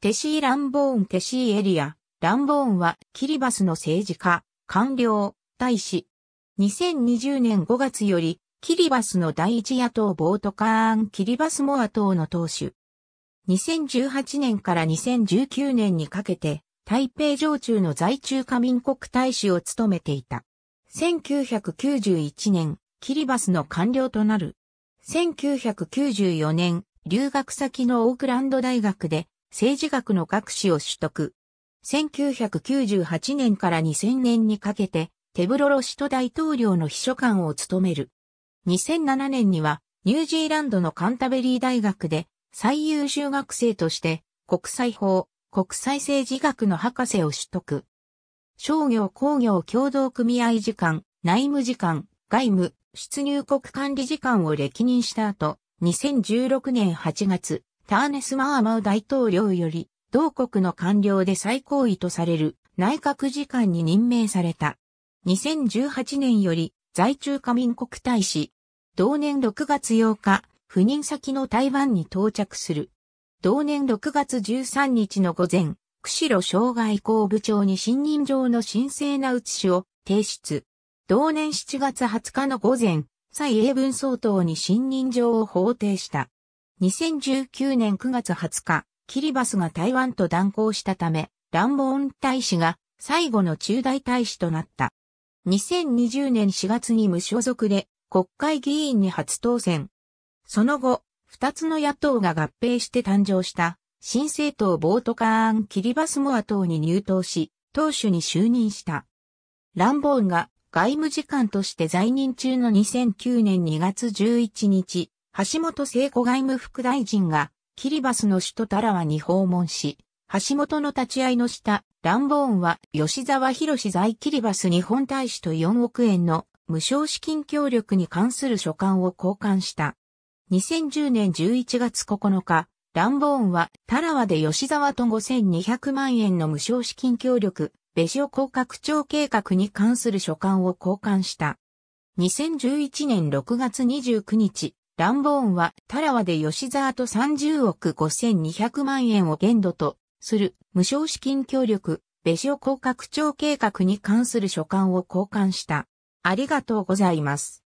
テシー・ランボーン・テシー・エリア。ランボーンはキリバスの政治家、官僚、大使。2020年5月より、キリバスの第一野党ボートカーン・キリバスモア党の党首。2018年から2019年にかけて、台北常駐の在中華民国大使を務めていた。1991年、キリバスの官僚となる。1994年、留学先のオークランド大学で政治学の学士を取得。1998年から2000年にかけて、テブロロシト大統領の秘書官を務める。2007年には、ニュージーランドのカンタベリー大学で、最優秀学生として、国際法、国際政治学の博士を取得。商業工業共同組合時間、内務時間、外務、出入国管理時間を歴任した後、2016年8月、ターネス・マーマウ大統領より、同国の官僚で最高位とされる内閣次官に任命された。2018年より在中華民国大使。同年6月8日、赴任先の台湾に到着する。同年6月13日の午前、釧路障害校部長に信任状の申請な写しを提出。同年7月20日の午前、蔡英文総統に信任状を法定した。2019年9月20日、キリバスが台湾と断交したため、ランボーン大使が最後の中大大使となった。2020年4月に無所属で国会議員に初当選。その後、二つの野党が合併して誕生した新政党ボートカーン・キリバスモア党に入党し、党首に就任した。ランボーンが外務次官として在任中の2009年2月11日、橋本聖子外務副大臣が、キリバスの首都タラワに訪問し、橋本の立ち会いの下、ランボーンは吉沢博在キリバス日本大使と4億円の無償資金協力に関する書簡を交換した。2010年11月9日、ランボーンはタラワで吉沢と5200万円の無償資金協力、ベジオ広拡張計画に関する書簡を交換した。2011年6月29日、ランボーンは、タラワで吉沢と30億5200万円を限度とする無償資金協力、ベ所オ広拡張計画に関する書簡を交換した。ありがとうございます。